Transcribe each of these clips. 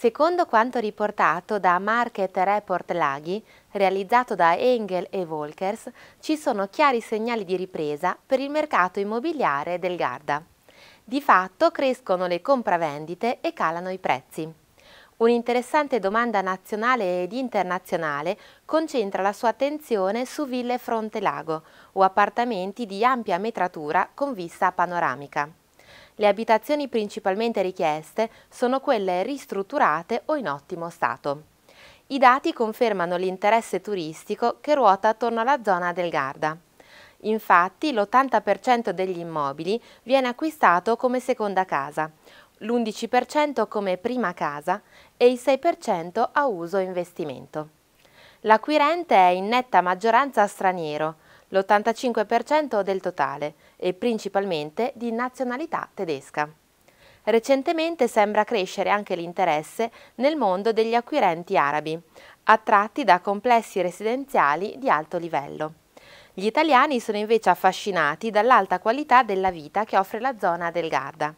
Secondo quanto riportato da Market Report Laghi, realizzato da Engel e Volkers, ci sono chiari segnali di ripresa per il mercato immobiliare del Garda. Di fatto crescono le compravendite e calano i prezzi. Un'interessante domanda nazionale ed internazionale concentra la sua attenzione su ville fronte lago o appartamenti di ampia metratura con vista panoramica. Le abitazioni principalmente richieste sono quelle ristrutturate o in ottimo stato. I dati confermano l'interesse turistico che ruota attorno alla zona del Garda. Infatti l'80% degli immobili viene acquistato come seconda casa, l'11% come prima casa e il 6% a uso investimento. L'acquirente è in netta maggioranza straniero l'85% del totale e principalmente di nazionalità tedesca. Recentemente sembra crescere anche l'interesse nel mondo degli acquirenti arabi, attratti da complessi residenziali di alto livello. Gli italiani sono invece affascinati dall'alta qualità della vita che offre la zona del Garda.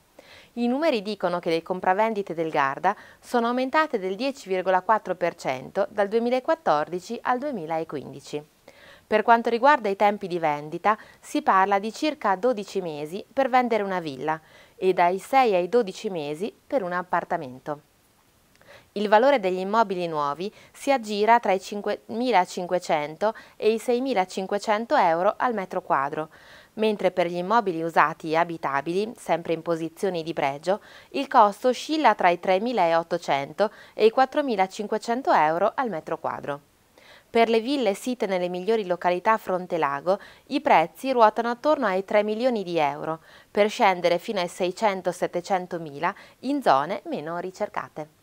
I numeri dicono che le compravendite del Garda sono aumentate del 10,4% dal 2014 al 2015. Per quanto riguarda i tempi di vendita, si parla di circa 12 mesi per vendere una villa e dai 6 ai 12 mesi per un appartamento. Il valore degli immobili nuovi si aggira tra i 5.500 e i 6.500 euro al metro quadro, mentre per gli immobili usati e abitabili, sempre in posizioni di pregio, il costo oscilla tra i 3.800 e i 4.500 euro al metro quadro. Per le ville site nelle migliori località a fronte lago, i prezzi ruotano attorno ai 3 milioni di euro, per scendere fino ai 600-700 mila in zone meno ricercate.